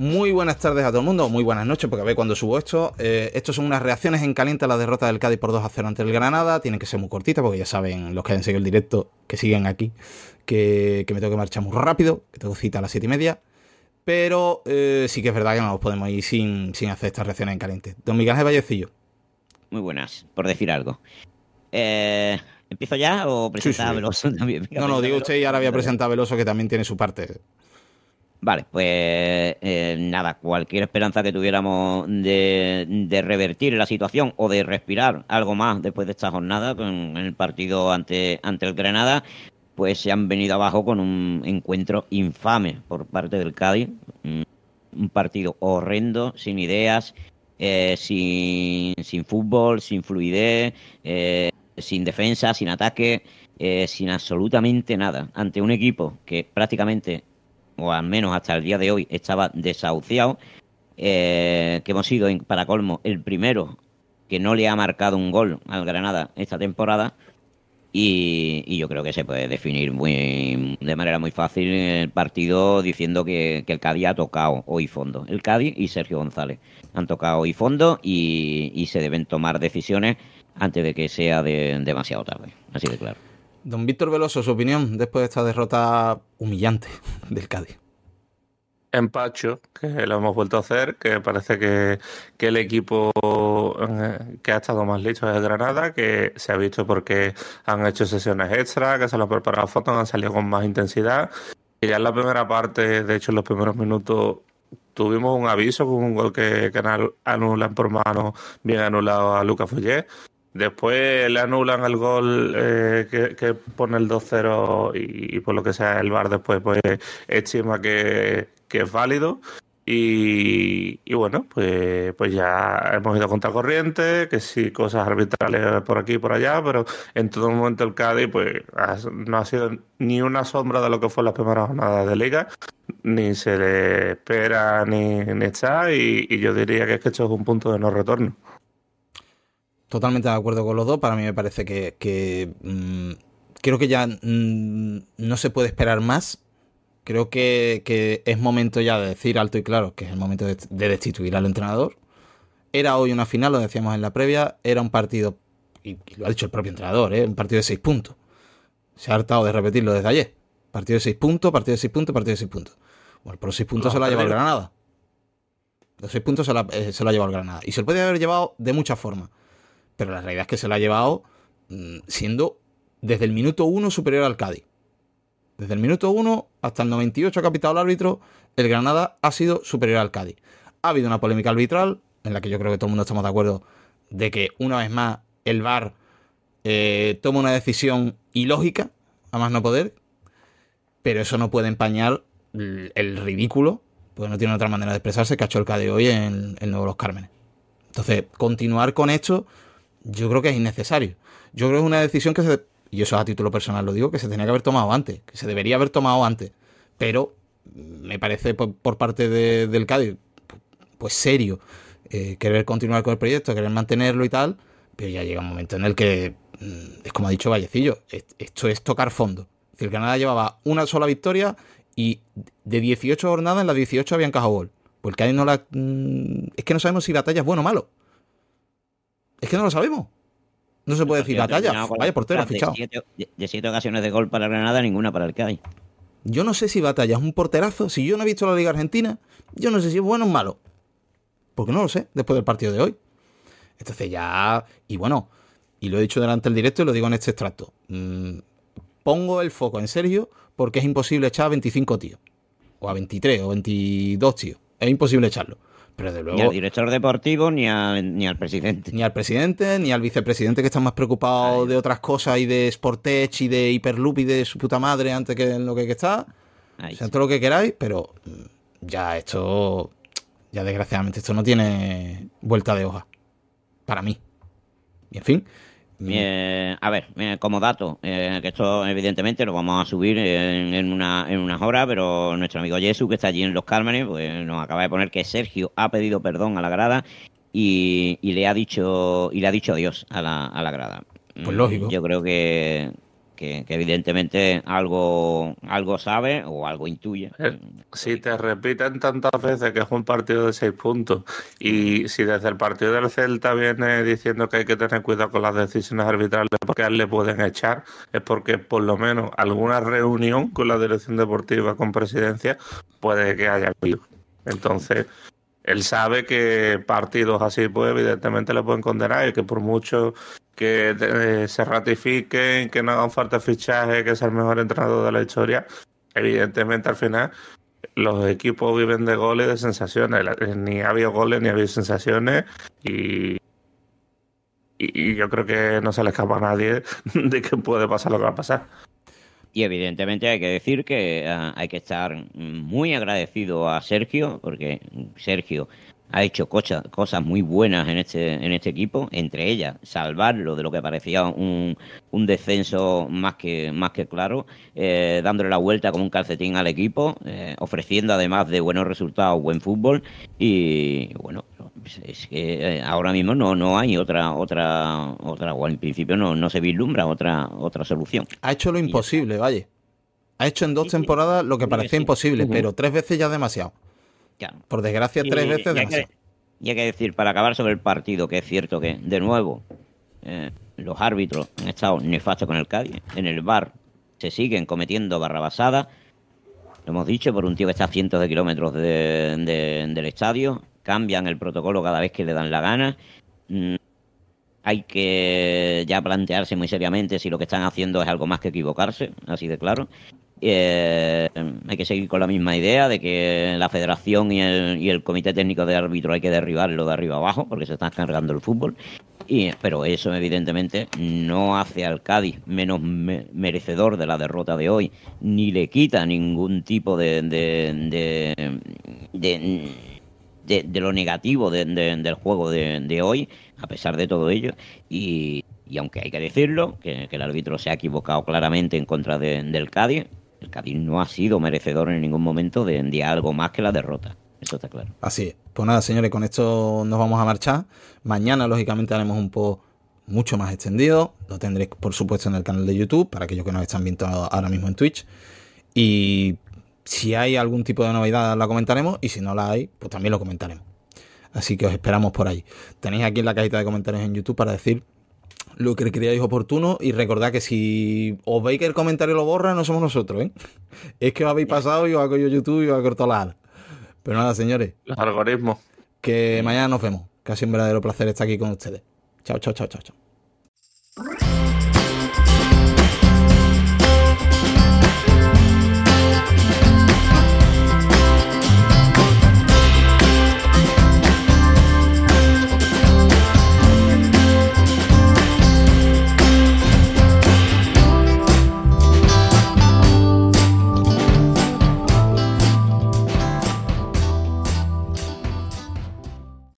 Muy buenas tardes a todo el mundo, muy buenas noches, porque a ver cuando subo esto. Eh, estos son unas reacciones en caliente a la derrota del Cádiz por 2 a 0 ante el Granada. Tienen que ser muy cortitas, porque ya saben los que han seguido el directo, que siguen aquí, que, me tengo que marchar muy rápido, que tengo cita a las 7 y media. Pero eh, sí que es verdad que no nos podemos ir sin, hacer estas reacciones en caliente. Don Miguel Vallecillo. Muy buenas, por decir algo. Eh, ¿Empiezo ya o presenta Veloso también? no, no, digo usted y ahora voy a presentar a Veloso que también tiene su parte. Vale, pues eh, nada, cualquier esperanza que tuviéramos de, revertir la situación o de respirar algo más después de esta jornada con el partido ante, ante el Granada, pues se han venido abajo con un encuentro infame por parte del Cádiz. Mm, un partido horrendo, sin ideas, eh, sin, sin, fútbol, sin fluidez, eh, sin defensa, sin ataque, sin absolutamente nada. Ante un equipo que prácticamente o al menos hasta el día de hoy, estaba desahuciado. Eh, que hemos sido, para colmo, el primero que no le ha marcado un gol al Granada esta temporada. Y, yo creo que se puede definir muy, de manera muy fácil el partido diciendo que, el Cádiz ha tocado hoy fondo. El Cádiz y Sergio González han tocado hoy fondo y, se deben tomar decisiones antes de que sea demasiado tarde. Así de claro. Don Víctor Veloso, su opinión después de esta derrota humillante del Cádiz. Empacho, que lo hemos vuelto a hacer, que parece que, que, el equipo eh, que ha estado más listo es Granada, que se ha visto porque han hecho sesiones extra, que se lo han preparado fotos, han salido con más intensidad. Y ya en la primera parte, de hecho en los primeros minutos, tuvimos un aviso con un gol que, que anulan por mano, bien anulado a Lucas Follet Después le anulan el gol eh, que, pone el 2-0 y, por lo que sea el bar después pues estima que, que es válido. Y, bueno, pues, pues ya hemos ido contra corriente, que sí, cosas arbitrales por aquí y por allá, pero en todo momento el Cádiz pues no ha sido ni una sombra de lo que fue la primera jornada de liga, ni se le espera ni, está, y, y yo diría que es que esto es un punto de no retorno totalmente de acuerdo con los dos. Para mí me parece que, mm, creo que ya mm, no se puede esperar más. Creo que, es momento ya de decir alto y claro que es el momento de, destituir al entrenador. Era hoy una final, lo decíamos en la previa, era un partido, y, lo ha dicho el propio entrenador, ¿eh? un partido de seis puntos. Se ha hartado de repetirlo desde ayer. Partido de seis puntos, partido de seis puntos, partido de seis puntos. Bueno, por los seis puntos se lo ha llevado el Granada. Los seis puntos eh, se, lo ha llevado el Granada. Y se lo puede haber llevado de muchas formas pero la realidad es que se la ha llevado mm, siendo desde el minuto 1 superior al Cádiz. Desde el minuto 1 hasta el 98 ha capitado el árbitro, el Granada ha sido superior al Cádiz. Ha habido una polémica arbitral en la que yo creo que todo el mundo estamos de acuerdo de que una vez más el VAR eh, toma una decisión ilógica, a más no poder, pero eso no puede empañar el, ridículo, porque no tiene otra manera de expresarse que ha hecho el Cádiz hoy en el Nuevo Los Cármenes. Entonces, continuar con esto yo creo que es innecesario. Yo creo que es una decisión que se, y eso a título personal lo digo, que se tenía que haber tomado antes, que se debería haber tomado antes. Pero me parece pues, por, parte del Cádiz, pues serio, eh, querer continuar con el proyecto, querer mantenerlo y tal, pero ya llega un momento en el que, mm, es como ha dicho Vallecillo, esto es tocar fondo. Es decir, Granada llevaba una sola victoria y de 18 jornadas en las 18 habían encajado gol. Pues el Cádiz no la... Mm, es que no sabemos si batalla es bueno o malo. Es que no lo sabemos. No se puede decir batalla, Vaya portero, fichado. De siete, ocasiones de gol para Granada, ninguna para el hay. Yo no sé si Batalla es un porterazo. Si yo no he visto la Liga Argentina, yo no sé si es bueno o malo. Porque no lo sé, después del partido de hoy. Entonces ya. Y bueno, y lo he dicho delante del directo y lo digo en este extracto. Mm, pongo el foco en Sergio porque es imposible echar a 25 tíos. O a 23 o 22 tíos. Es imposible echarlo ni al director deportivo, ni, ni, al presidente. Ni al presidente, ni al vicepresidente que está más preocupado de otras cosas y de Sportech y de Hyperloop y de su puta madre antes que en lo que está. o sea, todo lo que queráis, pero ya esto, ya desgraciadamente, esto no tiene vuelta de hoja. Para mí. Y en fin, eh, a ver, eh, como dato, eh, que esto evidentemente lo vamos a subir en, una, en unas horas, pero nuestro amigo Jesu, que está allí en Los Cármenes, pues, nos acaba de poner que Sergio ha pedido perdón a la grada y, le ha dicho y le ha dicho adiós a la, a la grada. Pues lógico. Yo creo que, que, evidentemente algo, algo sabe o algo intuye. Eh, si te repiten tantas veces que es un partido de seis puntos y si desde el partido del Celta viene diciendo que hay que tener cuidado con las decisiones arbitrales porque a él le pueden echar, es porque por lo menos alguna reunión con la dirección deportiva, con presidencia, puede que haya habido. Entonces, él sabe que partidos así, pues evidentemente le pueden condenar y que por mucho que eh, se ratifiquen, que no hagan falta fichaje, que es el mejor entrenador de la historia. Evidentemente, al final, los equipos viven de goles y de sensaciones. Eh, ni ha habido goles, ni ha habido sensaciones. Y, y yo creo que no se le escapa a nadie de que puede pasar lo que va a pasar. Y evidentemente hay que decir que ah, hay que estar muy agradecido a Sergio, porque Sergio ha hecho cosas, muy buenas en este, en este equipo, entre ellas salvarlo de lo que parecía un, un descenso más que, más que claro, eh, dándole la vuelta como un calcetín al equipo, eh, ofreciendo además de buenos resultados, buen fútbol y bueno, es que eh, ahora mismo no, no hay otra, otra, otra, o en principio no, no se vislumbra otra, otra solución. Ha hecho lo imposible, Valle Ha hecho en dos temporadas lo que parecía imposible, pero tres veces ya demasiado. Por desgracia, tres veces. Y hay, que, decir, para acabar sobre el partido, que es cierto que, de nuevo, eh, los árbitros han estado nefastos con el Cádiz. En el bar se siguen cometiendo barrabasadas. Lo hemos dicho, por un tío que está a cientos de kilómetros del estadio. Cambian el protocolo cada vez que le dan la gana. Mm, hay que ya plantearse muy seriamente si lo que están haciendo es algo más que equivocarse, así de claro. Eh, hay que seguir con la misma idea de que la federación y el, comité técnico de árbitro hay que derribarlo de arriba abajo porque se está cargando el fútbol. Y, pero eso evidentemente no hace al Cádiz menos merecedor de la derrota de hoy, ni le quita ningún tipo de, de, de, lo negativo del juego de, hoy, a pesar de todo ello. Y, aunque hay que decirlo, que, el árbitro se ha equivocado claramente en contra del Cádiz, el Cádiz no ha sido merecedor en ningún momento de algo más que la derrota. Eso está claro. Así es. Pues nada, señores, con esto nos vamos a marchar. Mañana, lógicamente, haremos un poco mucho más extendido. Lo tendréis, por supuesto, en el canal de YouTube, para aquellos que nos están viendo ahora mismo en Twitch. Y si hay algún tipo de novedad, la comentaremos. Y si no la hay, pues también lo comentaremos. Así que os esperamos por ahí. Tenéis aquí en la cajita de comentarios en YouTube para decir lo que creáis oportuno y recordad que si os veis que el comentario lo borra, no somos nosotros, ¿eh? Es que os habéis pasado y os hago yo YouTube y os hago cortado la ala. Pero nada, señores. algoritmo. Que mañana nos vemos. sido un verdadero placer estar aquí con ustedes. Chao, chao, chao, chao, chao.